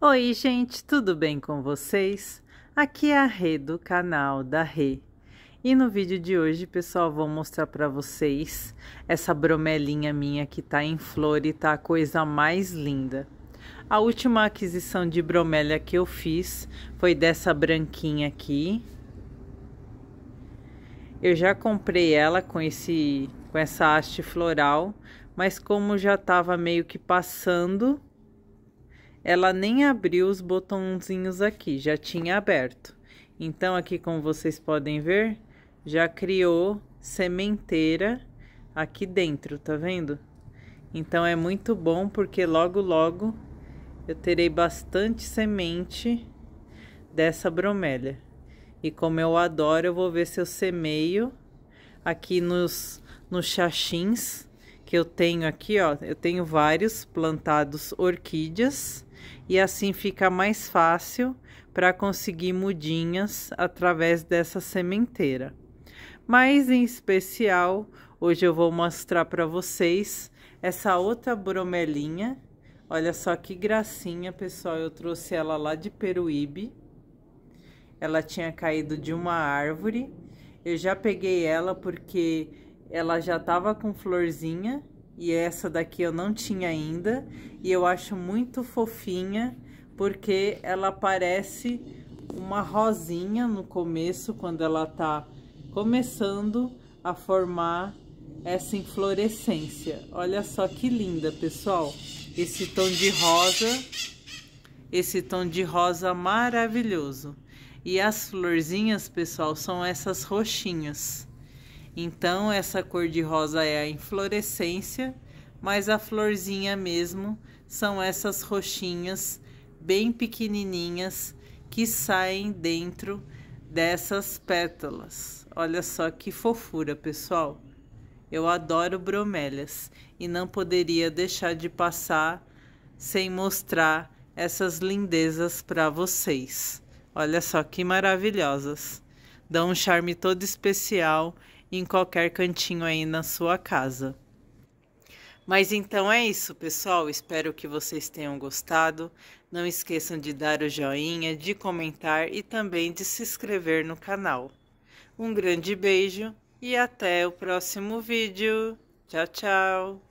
Oi, gente, tudo bem com vocês? Aqui é a Rê do canal da Rê. E no vídeo de hoje, pessoal, vou mostrar para vocês essa bromelinha minha que tá em flor e tá a coisa mais linda. A última aquisição de bromélia que eu fiz foi dessa branquinha aqui. Eu já comprei ela com esse com essa haste floral, mas como já tava meio que passando, ela nem abriu os botãozinhos aqui, já tinha aberto. Então, aqui como vocês podem ver, já criou sementeira aqui dentro, tá vendo? Então, é muito bom porque logo, logo eu terei bastante semente dessa bromélia. E como eu adoro, eu vou ver se eu semeio aqui nos, nos xaxins que eu tenho aqui, ó. Eu tenho vários plantados orquídeas e assim fica mais fácil para conseguir mudinhas através dessa sementeira. Mas em especial, hoje eu vou mostrar para vocês essa outra bromelinha. Olha só que gracinha, pessoal, eu trouxe ela lá de Peruíbe. Ela tinha caído de uma árvore. Eu já peguei ela porque ela já estava com florzinha e essa daqui eu não tinha ainda e eu acho muito fofinha porque ela parece uma rosinha no começo quando ela tá começando a formar essa inflorescência. Olha só que linda, pessoal. Esse tom de rosa, esse tom de rosa maravilhoso. E as florzinhas, pessoal, são essas roxinhas. Então, essa cor de rosa é a inflorescência, mas a florzinha mesmo são essas roxinhas bem pequenininhas que saem dentro dessas pétalas. Olha só que fofura, pessoal. Eu adoro bromélias e não poderia deixar de passar sem mostrar essas lindezas para vocês. Olha só que maravilhosas. Dão um charme todo especial em qualquer cantinho aí na sua casa. Mas então é isso, pessoal. Espero que vocês tenham gostado. Não esqueçam de dar o joinha, de comentar e também de se inscrever no canal. Um grande beijo e até o próximo vídeo. Tchau, tchau!